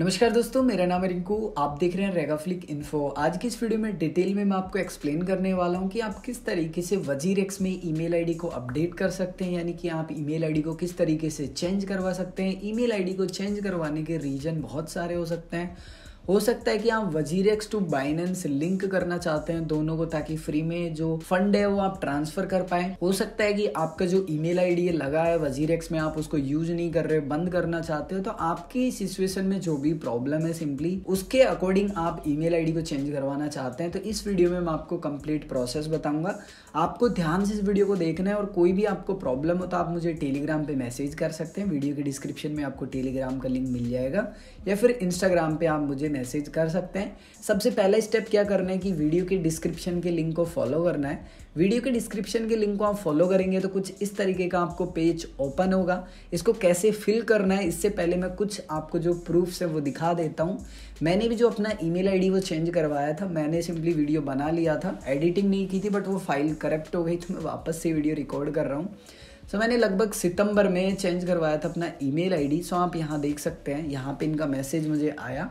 नमस्कार दोस्तों मेरा नाम है रिंकू आप देख रहे हैं रेगा फ्लिक इन्फो आज की इस वीडियो में डिटेल में मैं आपको एक्सप्लेन करने वाला हूं कि आप किस तरीके से वजीर एक्स में ईमेल आईडी को अपडेट कर सकते हैं यानी कि आप ईमेल आईडी को किस तरीके से चेंज करवा सकते हैं ईमेल आईडी को चेंज करवाने के रीजन बहुत सारे हो सकते हैं हो सकता है कि आप वजीर एक्स टू बाइनेंस लिंक करना चाहते हैं दोनों को ताकि फ्री में जो फंड है वो आप ट्रांसफर कर पाए हो सकता है कि आपका जो ई मेल है लगा है वजीर एक्स में आप उसको यूज नहीं कर रहे बंद करना चाहते हो तो आपकी सिचुएशन में जो भी प्रॉब्लम है सिंपली उसके अकॉर्डिंग आप ई मेल को चेंज करवाना चाहते हैं तो इस वीडियो में मैं आपको कंप्लीट प्रोसेस बताऊंगा आपको ध्यान से इस वीडियो को देखना है और कोई भी आपको प्रॉब्लम हो तो आप मुझे टेलीग्राम पे मैसेज कर सकते हैं वीडियो के डिस्क्रिप्शन में आपको टेलीग्राम का लिंक मिल जाएगा या फिर इंस्टाग्राम पे आप मुझे मैसेज कर सकते हैं सबसे पहला स्टेप क्या करना है कि वीडियो के डिस्क्रिप्शन के लिंक को फॉलो करना है वीडियो के डिस्क्रिप्शन के लिंक को आप फॉलो करेंगे तो कुछ इस तरीके का आपको पेज ओपन होगा इसको कैसे फिल करना है इससे पहले मैं कुछ आपको जो प्रूफ्स है वो दिखा देता हूँ मैंने भी जो अपना ई मेल वो चेंज करवाया था मैंने सिंपली वीडियो बना लिया था एडिटिंग नहीं की थी बट वो फाइल करेक्ट हो गई तो मैं वापस से वीडियो रिकॉर्ड कर रहा हूँ सो so, मैंने लगभग सितंबर में चेंज करवाया था अपना ईमेल आईडी सो आप यहाँ देख सकते हैं यहाँ पे इनका मैसेज मुझे आया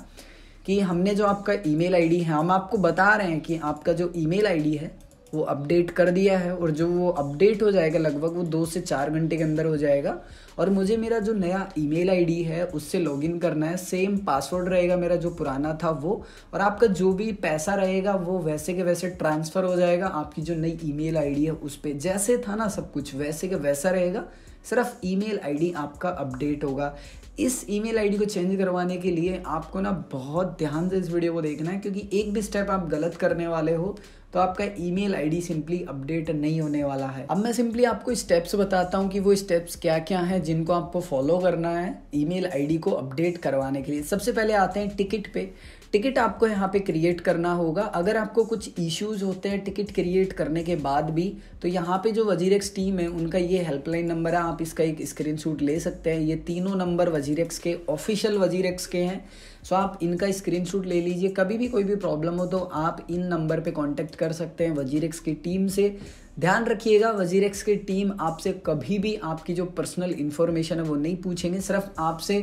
कि हमने जो आपका ईमेल आईडी है हम आपको बता रहे हैं कि आपका जो ईमेल आईडी है वो अपडेट कर दिया है और जो वो अपडेट हो जाएगा लगभग वो दो से चार घंटे के अंदर हो जाएगा और मुझे मेरा जो नया ईमेल आईडी है उससे लॉगिन करना है सेम पासवर्ड रहेगा मेरा जो पुराना था वो और आपका जो भी पैसा रहेगा वो वैसे के वैसे ट्रांसफ़र हो जाएगा आपकी जो नई ईमेल आईडी है उस पर जैसे था ना सब कुछ वैसे के वैसा रहेगा सिर्फ ईमेल आईडी आपका अपडेट होगा इस ईमेल आईडी को चेंज करवाने के लिए आपको ना बहुत ध्यान से इस वीडियो को देखना है क्योंकि एक भी स्टेप आप गलत करने वाले हो तो आपका ईमेल आईडी सिंपली अपडेट नहीं होने वाला है अब मैं सिंपली आपको स्टेप्स बताता हूँ कि वो स्टेप्स क्या क्या हैं जिनको आपको फॉलो करना है ईमेल आईडी को अपडेट करवाने के लिए सबसे पहले आते हैं टिकट पे टिकट आपको यहाँ पे क्रिएट करना होगा अगर आपको कुछ इश्यूज होते हैं टिकट क्रिएट करने के बाद भी तो यहाँ पे जो वजीरेक्स टीम है उनका ये हेल्पलाइन नंबर है आप इसका एक स्क्रीन ले सकते हैं ये तीनों नंबर वजीरेक्स के ऑफिशियल वजीरेक्स के हैं सो आप इनका स्क्रीन ले लीजिए कभी भी कोई भी प्रॉब्लम हो तो आप इन नंबर पर कॉन्टेक्ट कर कर सकते हैं एक्स की टीम से ध्यान रखिएगा एक्स की टीम आपसे कभी भी आपकी जो पर्सनल इन्फॉर्मेशन है वो नहीं पूछेंगे सिर्फ आपसे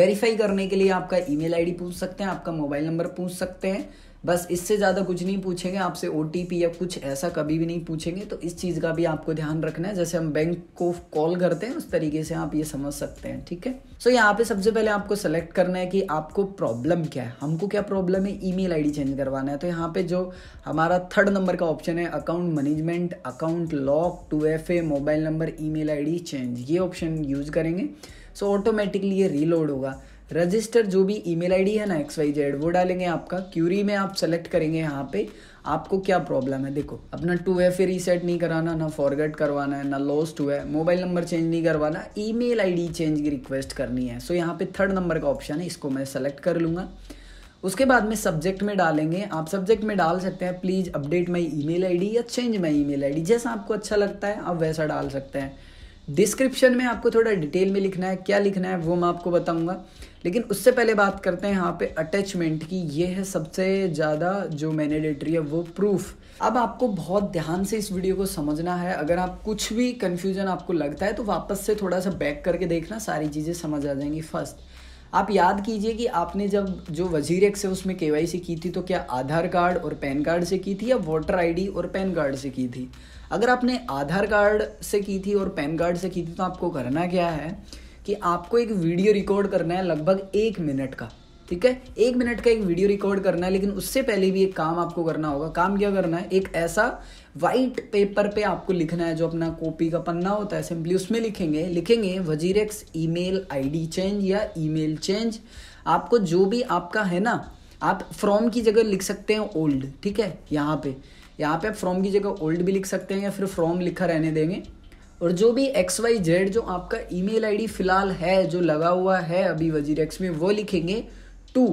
वेरीफाई करने के लिए आपका ईमेल आईडी पूछ सकते हैं आपका मोबाइल नंबर पूछ सकते हैं बस इससे ज़्यादा कुछ नहीं पूछेंगे आपसे ओ या कुछ ऐसा कभी भी नहीं पूछेंगे तो इस चीज़ का भी आपको ध्यान रखना है जैसे हम बैंक को कॉल करते हैं उस तरीके से आप ये समझ सकते हैं ठीक है सो so, यहाँ पे सबसे पहले आपको सेलेक्ट करना है कि आपको प्रॉब्लम क्या है हमको क्या प्रॉब्लम है ई मेल चेंज करवाना है तो यहाँ पे जो हमारा थर्ड नंबर का ऑप्शन है account management account lock two F A mobile number email change ये ऑप्शन यूज करेंगे सो so, ऑटोमेटिकली ये रीलोड होगा रजिस्टर जो भी ईमेल आईडी है ना एक्स वाई जेड वो डालेंगे आपका क्यूरी में आप सेलेक्ट करेंगे यहाँ पे आपको क्या प्रॉब्लम है देखो अपना टू एफ ए रीसेट नहीं कराना ना फॉरगेट करवाना है ना लॉस्ट हुआ है मोबाइल नंबर चेंज नहीं करवाना ईमेल आईडी चेंज की रिक्वेस्ट करनी है सो so, यहाँ पे थर्ड नंबर का ऑप्शन है इसको मैं सेलेक्ट कर लूँगा उसके बाद में सब्जेक्ट में डालेंगे आप सब्जेक्ट में डाल सकते हैं please update my email या चेंज माई ई मेल जैसा आपको अच्छा लगता है आप वैसा डाल सकते हैं डिस्क्रिप्शन में आपको थोड़ा डिटेल में लिखना है क्या लिखना है वो मैं आपको बताऊंगा लेकिन उससे पहले बात करते हैं यहाँ पे अटैचमेंट की ये है सबसे ज़्यादा जो मैनेडेटरी है वो प्रूफ अब आपको बहुत ध्यान से इस वीडियो को समझना है अगर आप कुछ भी कन्फ्यूजन आपको लगता है तो वापस से थोड़ा सा बैक करके देखना सारी चीज़ें समझ आ जाएंगी फर्स्ट आप याद कीजिए कि आपने जब जो वजीर एक्स है उसमें के की थी तो क्या आधार कार्ड और पैन कार्ड से की थी या वोटर आईडी और पैन कार्ड से की थी अगर आपने आधार कार्ड से की थी और पैन कार्ड से की थी तो आपको करना क्या है कि आपको एक वीडियो रिकॉर्ड करना है लगभग एक मिनट का ठीक है एक मिनट का एक वीडियो रिकॉर्ड करना है लेकिन उससे पहले भी एक काम आपको करना होगा काम क्या करना है एक ऐसा वाइट पेपर पे आपको लिखना है जो अपना कॉपी का पन्ना होता है सिंपली उसमें लिखेंगे लिखेंगे वजीरेक्स ईमेल आईडी चेंज या ईमेल चेंज आपको जो भी आपका है ना आप फ्रॉम की जगह लिख सकते हैं ओल्ड ठीक है यहाँ पे यहाँ पे आप फ्रॉम की जगह ओल्ड भी लिख सकते हैं या फिर फ्रॉम लिखा रहने देंगे और जो भी एक्स वाई जेड जो आपका ईमेल आईडी फिलहाल है जो लगा हुआ है अभी वजीर एक्स में वो लिखेंगे टू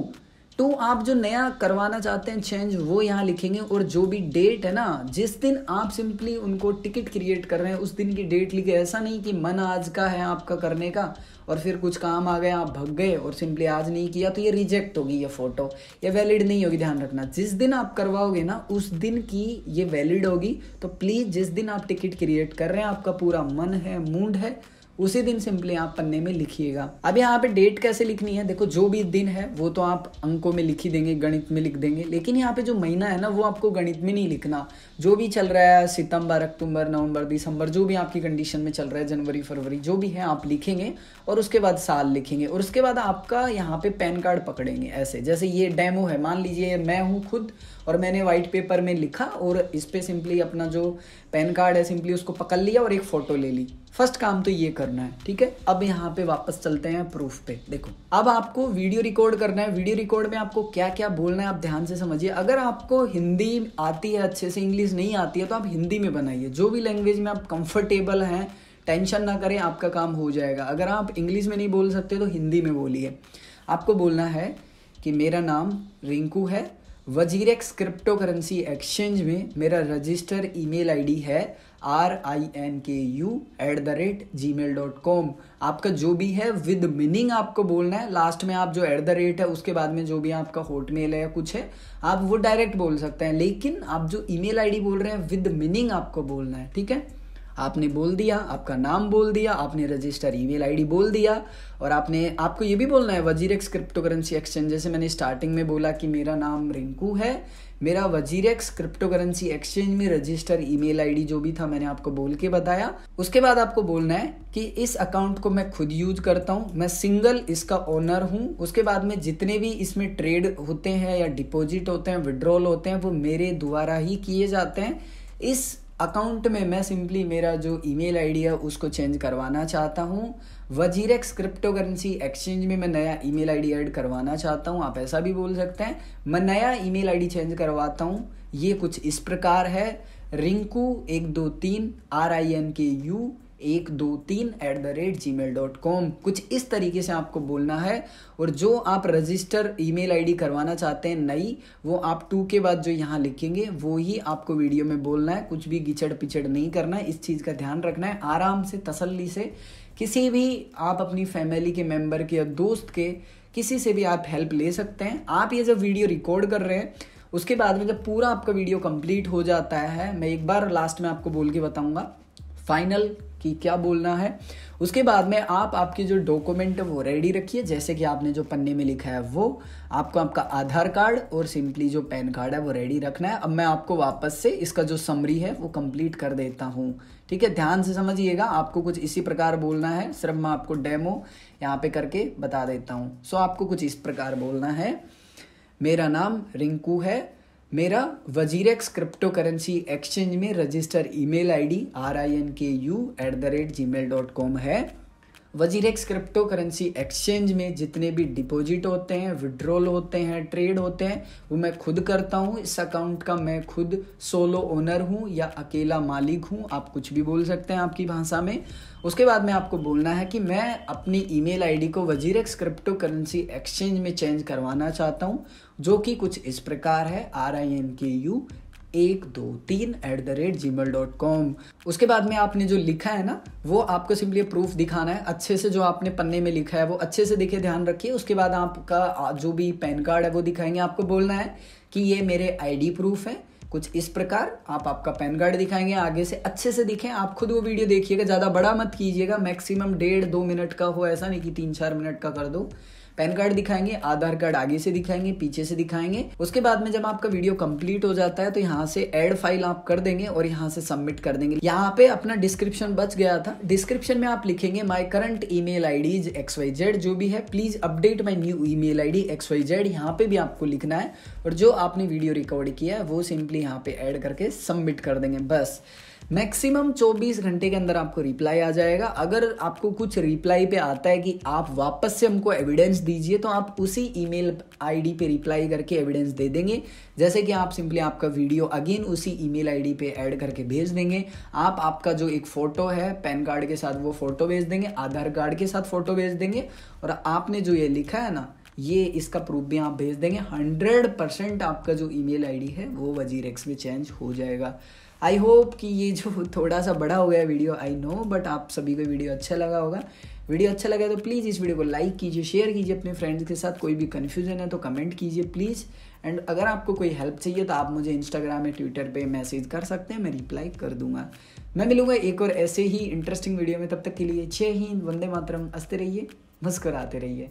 तो आप जो नया करवाना चाहते हैं चेंज वो यहाँ लिखेंगे और जो भी डेट है ना जिस दिन आप सिंपली उनको टिकट क्रिएट कर रहे हैं उस दिन की डेट लिखे ऐसा नहीं कि मन आज का है आपका करने का और फिर कुछ काम आ गया आप भग गए और सिंपली आज नहीं किया तो ये रिजेक्ट होगी ये फ़ोटो ये वैलिड नहीं होगी ध्यान रखना जिस दिन आप करवाओगे ना उस दिन की ये वैलिड होगी तो प्लीज़ जिस दिन आप टिकट क्रिएट कर रहे हैं आपका पूरा मन है मूड है उसी दिन सिंपली आप पन्ने में लिखिएगा अब यहाँ पे डेट कैसे लिखनी है देखो जो भी दिन है वो तो आप अंकों में लिख ही देंगे गणित में लिख देंगे लेकिन यहाँ पे जो महीना है ना वो आपको गणित में नहीं लिखना जो भी चल रहा है सितंबर अक्टूबर नवंबर दिसंबर जो भी आपकी कंडीशन में चल रहा है जनवरी फरवरी जो भी है आप लिखेंगे और उसके बाद साल लिखेंगे और उसके बाद आपका यहाँ पे पैन कार्ड पकड़ेंगे ऐसे जैसे ये डेमो है मान लीजिए मैं हूँ खुद और मैंने वाइट पेपर में लिखा और इस पर सिंपली अपना जो पैन कार्ड है सिंपली उसको पकड़ लिया और एक फ़ोटो ले ली फर्स्ट काम तो ये करना है ठीक है अब यहाँ पे वापस चलते हैं प्रूफ पे देखो अब आपको वीडियो रिकॉर्ड करना है वीडियो रिकॉर्ड में आपको क्या क्या बोलना है आप ध्यान से समझिए अगर आपको हिंदी आती है अच्छे से इंग्लिश नहीं आती है तो आप हिंदी में बनाइए जो भी लैंग्वेज में आप कंफर्टेबल हैं टेंशन ना करें आपका काम हो जाएगा अगर आप इंग्लिश में नहीं बोल सकते तो हिंदी में बोलिए आपको बोलना है कि मेरा नाम रिंकू है वजीरेक्स क्रिप्टो करेंसी एक्सचेंज में मेरा रजिस्टर ईमेल आईडी है R I N K U at the rate Gmail dot com आपका जो भी है विद मीनिंग आपको बोलना है लास्ट में आप जो एट द रेट है उसके बाद में जो भी आपका हॉट मेल है या कुछ है आप वो डायरेक्ट बोल सकते हैं लेकिन आप जो ईमेल आईडी बोल रहे हैं विद मीनिंग आपको बोलना है ठीक है आपने बोल दिया आपका नाम बोल दिया आपने रजिस्टर ईमेल आईडी बोल दिया और आपने आपको ये भी बोलना है वजीरेक्स क्रिप्टो करेंसी एक्सचेंज जैसे मैंने स्टार्टिंग में बोला कि मेरा नाम रिंकू है मेरा वजीरेक्स क्रिप्टो करेंसी एक्सचेंज में रजिस्टर ईमेल आईडी जो भी था मैंने आपको बोल के बताया उसके बाद आपको बोलना है कि इस अकाउंट को मैं खुद यूज करता हूँ मैं सिंगल इसका ओनर हूँ उसके बाद में जितने भी इसमें ट्रेड होते हैं या डिपॉजिट होते हैं विड्रॉल होते हैं वो मेरे द्वारा ही किए जाते हैं इस अकाउंट में मैं सिंपली मेरा जो ईमेल आईडी है उसको चेंज करवाना चाहता हूँ वजीरेक्स क्रिप्टो करेंसी एक्सचेंज में मैं नया ईमेल आईडी ऐड करवाना चाहता हूँ आप ऐसा भी बोल सकते हैं मैं नया ईमेल आईडी चेंज करवाता हूँ ये कुछ इस प्रकार है रिंकू एक दो तीन R I N K U एक दो तीन at the rate Gmail dot com कुछ इस तरीके से आपको बोलना है और जो आप register email I D करवाना चाहते हैं नई वो आप टू के बाद जो यहाँ लिखेंगे वो ही आपको वीडियो में बोलना है कुछ भी गिचड़ पिचड़ नहीं करना है इस चीज़ का ध्यान रखना है आराम से तसल्ली से किसी भी आप अपनी फैमिली के मेम्बर के या दोस्त के किसी से भी आप हेल्प ले सकते हैं आप ये जब वीडियो रिकॉर्ड कर रहे हैं उसके बाद में जब पूरा आपका वीडियो कंप्लीट हो जाता है मैं एक बार लास्ट में आपको बोल के बताऊंगा फाइनल कि क्या बोलना है उसके बाद में आप आपके जो डॉक्यूमेंट है वो रेडी रखिए जैसे कि आपने जो पन्ने में लिखा है वो आपको आपका आधार कार्ड और सिंपली जो पैन कार्ड है वो रेडी रखना है अब मैं आपको वापस से इसका जो समरी है वो कंप्लीट कर देता हूँ ठीक है ध्यान से समझिएगा आपको कुछ इसी प्रकार बोलना है सिर्फ मैं आपको डेमो यहाँ पे करके बता देता हूँ सो आपको कुछ इस प्रकार बोलना है मेरा नाम रिंकू है मेरा एक्स क्रिप्टो करेंसी एक्सचेंज में register email ID R I N K U at the rate Gmail dot com है वजीरेक्स क्रिप्टो करेंसी एक्सचेंज में जितने भी डिपॉजिट होते हैं विड्रॉल होते हैं ट्रेड होते हैं वो मैं खुद करता हूँ इस अकाउंट का मैं खुद सोलो ओनर हूँ या अकेला मालिक हूँ आप कुछ भी बोल सकते हैं आपकी भाषा में उसके बाद में आपको बोलना है कि मैं अपनी ईमेल आईडी को एक्स क्रिप्टो करेंसी एक्सचेंज में चेंज करवाना चाहता हूँ जो कि कुछ इस प्रकार है R I N K U एक दो तीन at the rate Gmail dot com उसके बाद में आपने जो लिखा है ना वो आपको सिंपली प्रूफ दिखाना है अच्छे से जो आपने पन्ने में लिखा है वो अच्छे से दिखे ध्यान रखिए उसके बाद आपका जो भी पैन कार्ड है वो दिखाएंगे आपको बोलना है कि ये मेरे आईडी प्रूफ है कुछ इस प्रकार आप आपका पैन कार्ड दिखाएंगे आगे से अच्छे से दिखें आप खुद वो वीडियो देखिएगा ज़्यादा बड़ा मत कीजिएगा मैक्सिमम डेढ़ दो मिनट का हो ऐसा नहीं कि तीन चार मिनट का कर दो पैन कार्ड दिखाएंगे आधार कार्ड आगे से दिखाएंगे पीछे से दिखाएंगे उसके बाद में जब आपका वीडियो कंप्लीट हो जाता है तो यहाँ से एड फाइल आप कर देंगे और यहाँ से सबमिट कर देंगे यहाँ पे अपना डिस्क्रिप्शन बच गया था डिस्क्रिप्शन में आप लिखेंगे my current email I D X Y Z जो भी है please update my new email I D X Y Z यहाँ पे भी आपको लिखना है और जो आपने वीडियो रिकॉर्ड किया है वो सिंपली यहाँ पे एड करके सबमिट कर देंगे बस मैक्सिमम 24 घंटे के अंदर आपको रिप्लाई आ जाएगा अगर आपको कुछ रिप्लाई पे आता है कि आप वापस से हमको एविडेंस दीजिए तो आप उसी ईमेल आईडी पे रिप्लाई करके एविडेंस दे देंगे जैसे कि आप सिंपली आपका वीडियो अगेन उसी ईमेल आईडी पे ऐड करके भेज देंगे आप आपका जो एक फ़ोटो है पैन कार्ड के साथ वो फ़ोटो भेज देंगे आधार कार्ड के साथ फ़ोटो भेज देंगे और आपने जो ये लिखा है ना ये इसका प्रूफ भी आप भेज देंगे हंड्रेड परसेंट आपका जो ईमेल आईडी है वो वजीर एक्स में चेंज हो जाएगा आई होप कि ये जो थोड़ा सा बड़ा हो गया वीडियो आई नो बट आप सभी को वीडियो अच्छा लगा होगा वीडियो अच्छा लगा तो प्लीज़ इस वीडियो को लाइक कीजिए शेयर कीजिए अपने फ्रेंड्स के साथ कोई भी कन्फ्यूजन है तो कमेंट कीजिए प्लीज़ एंड अगर आपको कोई हेल्प चाहिए तो आप मुझे इंस्टाग्राम या ट्विटर पे मैसेज कर सकते हैं मैं रिप्लाई कर दूंगा मैं मिलूंगा एक और ऐसे ही इंटरेस्टिंग वीडियो में तब तक के लिए छह ही वंदे मातरम हंसते रहिए मुस्कराते रहिए